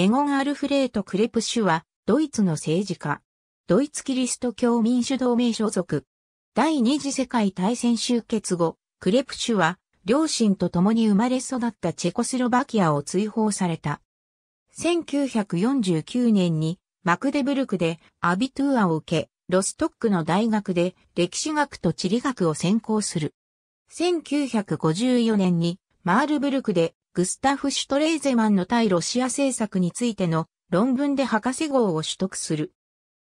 エゴン・アルフレート・クレプシュは、ドイツの政治家。ドイツキリスト教民主同盟所属。第二次世界大戦終結後、クレプシュは、両親と共に生まれ育ったチェコスロバキアを追放された。1949年に、マクデブルクでアビトゥーアを受け、ロストックの大学で歴史学と地理学を専攻する。1954年にマールブルクでグスタフ・シュトレイゼマンの対ロシア政策についての論文で博士号を取得する。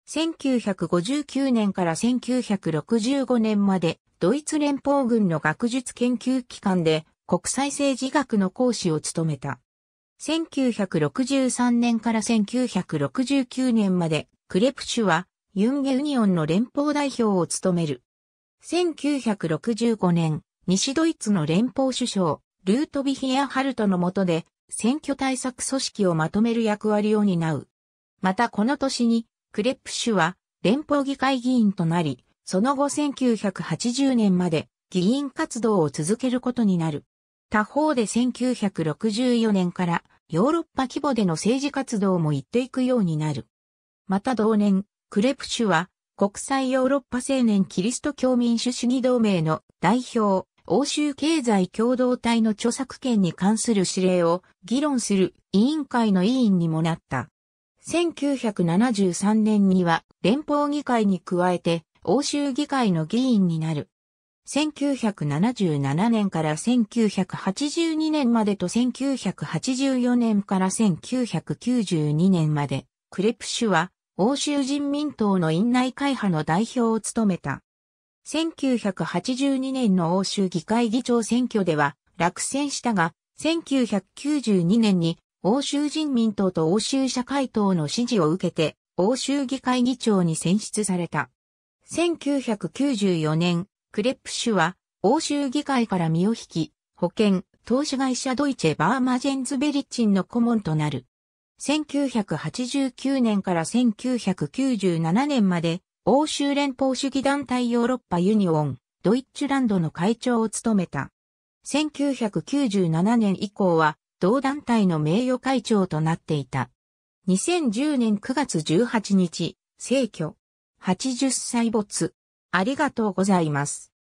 1959年から1965年までドイツ連邦軍の学術研究機関で国際政治学の講師を務めた。1963年から1969年までクレプシュはユンゲユニオンの連邦代表を務める。1965年、西ドイツの連邦首相、ルートヴィヒアハルトの下で、選挙対策組織をまとめる役割を担う。またこの年に、クレップシュは連邦議会議員となり、その後1980年まで議員活動を続けることになる。他方で1964年からヨーロッパ規模での政治活動も行っていくようになる。また同年、クレプシュは国際ヨーロッパ青年キリスト教民主主義同盟の代表、欧州経済共同体の著作権に関する指令を議論する委員会の委員にもなった。1973年には連邦議会に加えて欧州議会の議員になる。1977年から1982年までと1984年から1992年まで、クレプシュは欧州人民党の院内会派の代表を務めた。1982年の欧州議会議長選挙では落選したが、1992年に欧州人民党と欧州社会党の支持を受けて、欧州議会議長に選出された。1994年、クレップ氏は欧州議会から身を引き、保険、投資会社ドイチェ・バーマジェンズ・ベリッチンの顧問となる。1989年から1997年まで欧州連邦主義団体ヨーロッパユニオン、ドイッチュランドの会長を務めた。1997年以降は、同団体の名誉会長となっていた。2010年9月18日、逝去。80歳没。ありがとうございます。